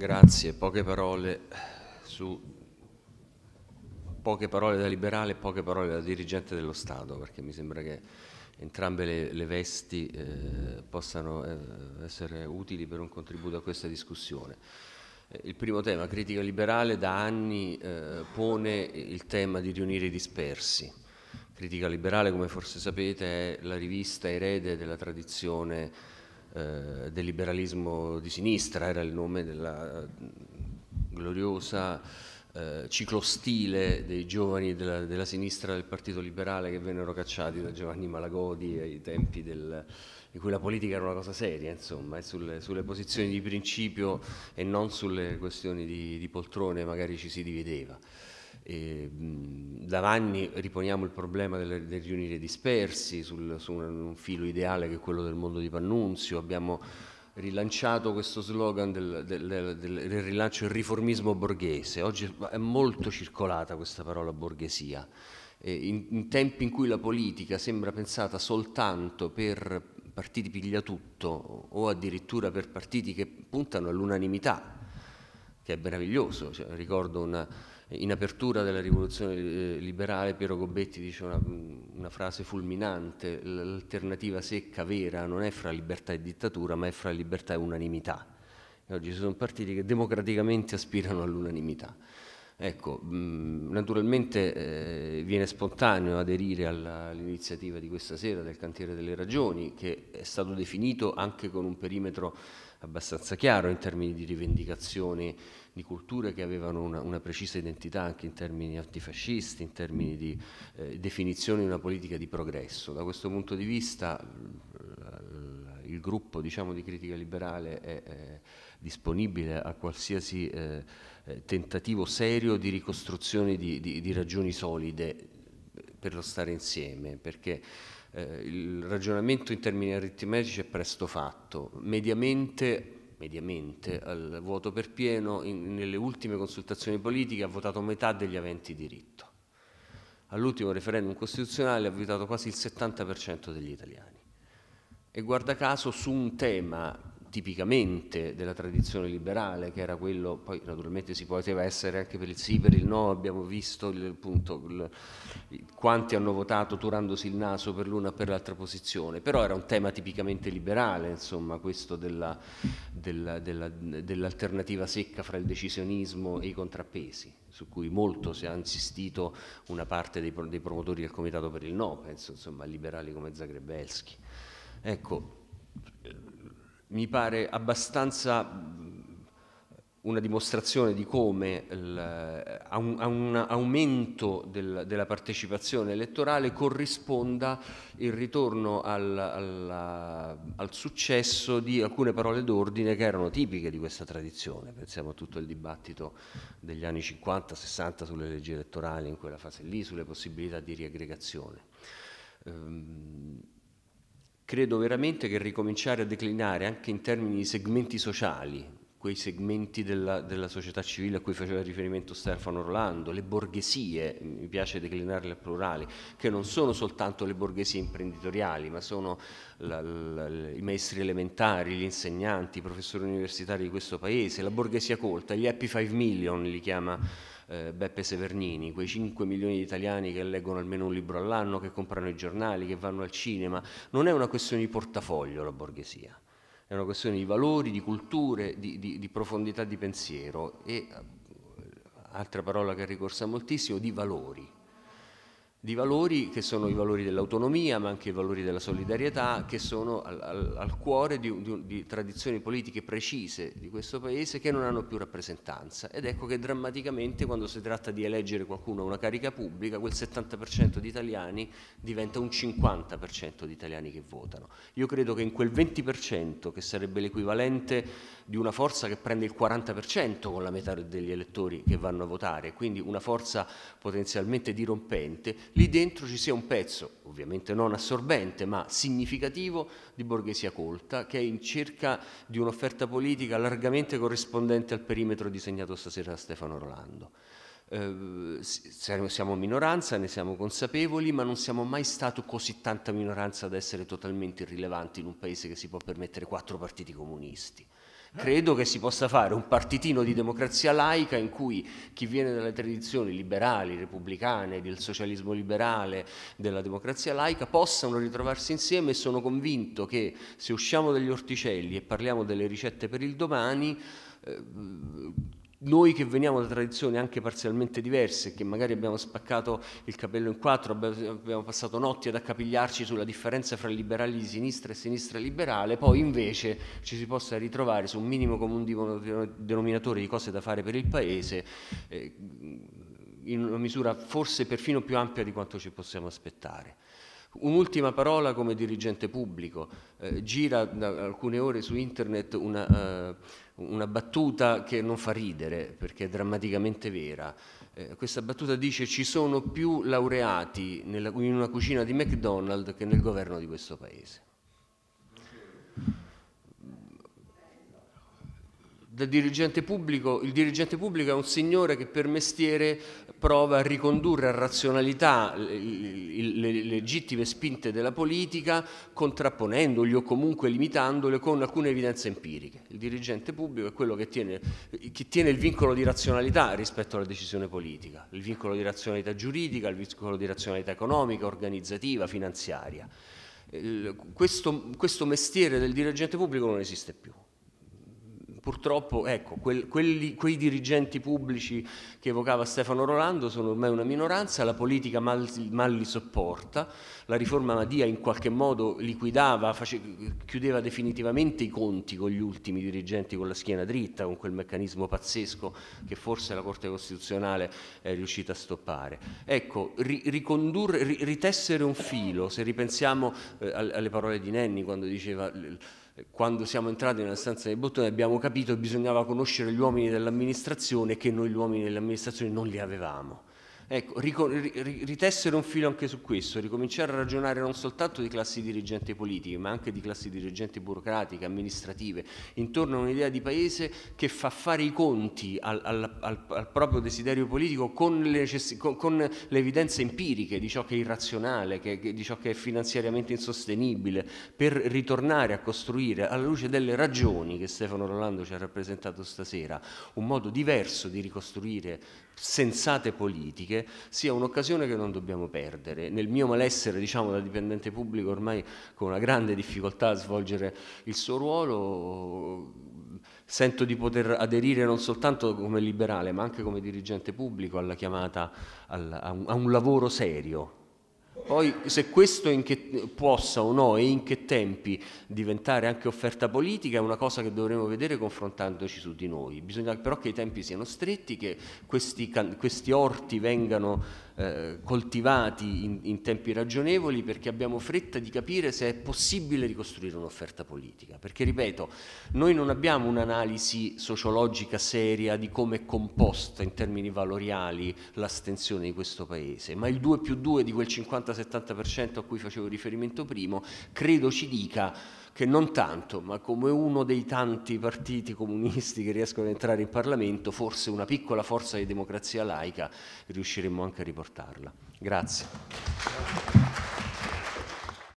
Grazie, poche parole su poche parole da liberale e poche parole da dirigente dello Stato, perché mi sembra che entrambe le, le vesti eh, possano eh, essere utili per un contributo a questa discussione. Eh, il primo tema, critica liberale, da anni eh, pone il tema di riunire i dispersi. Critica liberale, come forse sapete, è la rivista erede della tradizione eh, del liberalismo di sinistra, era il nome della eh, gloriosa eh, ciclostile dei giovani della, della, sinistra del Partito Liberale che vennero cacciati da Giovanni Malagodi ai tempi del, in cui la politica era una cosa seria, insomma, e sulle, sulle posizioni di principio e non sulle questioni di, di poltrone magari ci si divideva. E, Lavagni riponiamo il problema del, del riunire dispersi sul, su un filo ideale che è quello del mondo di Pannunzio, abbiamo rilanciato questo slogan del, del, del, del, rilancio il riformismo borghese. Oggi è molto circolata questa parola borghesia. Eh, in, in, tempi in cui la politica sembra pensata soltanto per partiti pigliatutto o addirittura per partiti che puntano all'unanimità, che è meraviglioso. Cioè, ricordo una, in apertura della rivoluzione eh, liberale Piero Gobetti dice una, una frase fulminante, l'alternativa secca vera non è fra libertà e dittatura ma è fra libertà e unanimità. E oggi ci sono partiti che democraticamente aspirano all'unanimità. Ecco, mm, naturalmente eh, viene spontaneo aderire all'iniziativa di questa sera del Cantiere delle Ragioni, che è stato definito anche con un perimetro abbastanza chiaro in termini di rivendicazioni di culture che avevano una, una precisa identità anche in termini antifascisti, in termini di eh, definizione di una politica di progresso. Da questo punto di vista il gruppo diciamo, di critica liberale è, è disponibile a qualsiasi eh, eh tentativo serio di ricostruzione di, di, di, ragioni solide per lo stare insieme, perché eh, il ragionamento in termini aritmetici è presto fatto. Mediamente mediamente al voto per pieno, in, nelle ultime consultazioni politiche ha votato metà degli aventi diritto. All'ultimo referendum costituzionale ha votato quasi il 70% degli italiani e guarda caso su un tema tipicamente della tradizione liberale, che era quello, poi naturalmente si poteva essere anche per il sì, per il no, abbiamo visto il, punto, il, quanti hanno votato turandosi il naso per l'una o per l'altra posizione, però era un tema tipicamente liberale, insomma, questo della, della, della, dell'alternativa secca fra il decisionismo e i contrappesi su cui molto si è insistito una parte dei, dei promotori del Comitato per il No, penso insomma a liberali come Zagrebelsky. Ecco, mi pare abbastanza mm, una dimostrazione di come il, eh, a, un, a, un, aumento del, della partecipazione elettorale corrisponda il ritorno al, al, al, successo di alcune parole d'ordine che erano tipiche di questa tradizione. Pensiamo a tutto il dibattito degli anni 50-60 sulle leggi elettorali in quella fase lì, sulle possibilità di riaggregazione. Ehm, credo veramente che ricominciare a declinare anche in termini di segmenti sociali, quei segmenti della, della, società civile a cui faceva riferimento Stefano Rolando, le borghesie, mi piace declinarle al plurale, che non sono soltanto le borghesie imprenditoriali, ma sono la, la, i maestri elementari, gli insegnanti, i professori universitari di questo paese, la borghesia colta, gli happy 5 million li chiama eh, Beppe Severnini, quei 5 milioni di italiani che leggono almeno un libro all'anno, che comprano i giornali, che vanno al cinema, non è una questione di portafoglio la borghesia, è una questione di valori, di culture, di, di, di profondità di pensiero e, eh, altra parola che ricorsa moltissimo, di valori di valori che sono i valori dell'autonomia, ma anche i valori della solidarietà, che sono al, al, al cuore di, di, di, tradizioni politiche precise di questo Paese che non hanno più rappresentanza. Ed ecco che drammaticamente quando si tratta di eleggere qualcuno a una carica pubblica, quel 70% di italiani diventa un 50% di italiani che votano. Io credo che in quel 20%, che sarebbe l'equivalente di una forza che prende il 40% con la metà degli elettori che vanno a votare, quindi una forza potenzialmente dirompente, lì dentro ci sia un pezzo, ovviamente non assorbente, ma significativo di borghesia colta, che è in cerca di un'offerta politica largamente corrispondente al perimetro disegnato stasera da Stefano Rolando. Eh, siamo minoranza, ne siamo consapevoli, ma non siamo mai stati così tanta minoranza da essere totalmente irrilevanti in un paese che si può permettere quattro partiti comunisti. Credo che si possa fare un partitino di democrazia laica in cui chi viene dalle tradizioni liberali, repubblicane, del socialismo liberale, della democrazia laica, possano ritrovarsi insieme e sono convinto che se usciamo dagli orticelli e parliamo delle ricette per il domani, eh, noi che veniamo da tradizioni anche parzialmente diverse, che magari abbiamo spaccato il capello in quattro, abbiamo passato notti ad accapigliarci sulla differenza fra liberali di sinistra e sinistra liberale, poi invece ci si possa ritrovare su un minimo comune denominatore di cose da fare per il Paese, eh, in una misura forse perfino più ampia di quanto ci possiamo aspettare. Un'ultima parola come dirigente pubblico, eh, gira da alcune ore su internet una, uh, una, battuta che non fa ridere perché è drammaticamente vera. Eh, questa battuta dice ci sono più laureati nella, in una cucina di McDonald's che nel governo di questo paese. Dirigente pubblico, il dirigente pubblico è un signore che per mestiere prova a ricondurre a razionalità le, legittime spinte della politica, contrapponendoli o comunque limitandole con alcune evidenze empiriche. Il dirigente pubblico è quello che tiene, che tiene il vincolo di razionalità rispetto alla decisione politica, il vincolo di razionalità giuridica, il vincolo di razionalità economica, organizzativa, finanziaria. Questo, questo mestiere del dirigente pubblico non esiste più purtroppo ecco, quel, quelli, quei dirigenti pubblici che evocava Stefano Rolando sono ormai una minoranza, la politica mal, mal li sopporta, la riforma Madia in qualche modo liquidava, face, chiudeva definitivamente i conti con gli ultimi dirigenti con la schiena dritta, con quel meccanismo pazzesco che forse la Corte Costituzionale è riuscita a stoppare. Ecco, ri, ricondurre, ri, ritessere un filo, se ripensiamo eh, alle parole di Nenni quando diceva quando siamo entrati nella stanza dei bottoni abbiamo capito che bisognava conoscere gli uomini dell'amministrazione che noi gli uomini dell'amministrazione non li avevamo. Ecco, ritessere un filo anche su questo, ricominciare a ragionare non soltanto di classi dirigenti politiche, ma anche di classi dirigenti burocratiche, amministrative, intorno a un'idea di paese che fa fare i conti al, al, al, al proprio desiderio politico con le, con, con le, evidenze empiriche di ciò che è irrazionale, che, che, di ciò che è finanziariamente insostenibile, per ritornare a costruire alla luce delle ragioni che Stefano Rolando ci ha rappresentato stasera, un modo diverso di ricostruire sensate politiche sia un'occasione che non dobbiamo perdere. Nel mio malessere, diciamo, da dipendente pubblico ormai con una grande difficoltà a svolgere il suo ruolo, sento di poter aderire non soltanto come liberale ma anche come dirigente pubblico alla chiamata a un lavoro serio, poi se questo che, possa o no e in che tempi diventare anche offerta politica è una cosa che dovremo vedere confrontandoci su di noi. Bisogna però che i tempi siano stretti, che questi, questi orti vengano eh, coltivati in, in, tempi ragionevoli perché abbiamo fretta di capire se è possibile ricostruire un'offerta politica. Perché, ripeto, noi non abbiamo un'analisi sociologica seria di come è composta in termini valoriali l'astensione di questo Paese, ma il 2 più 2 di quel 50-70% a cui facevo riferimento primo credo ci dica che non tanto, ma come uno dei tanti partiti comunisti che riescono ad entrare in Parlamento, forse una piccola forza di democrazia laica riusciremmo anche a riportare portarla. Grazie.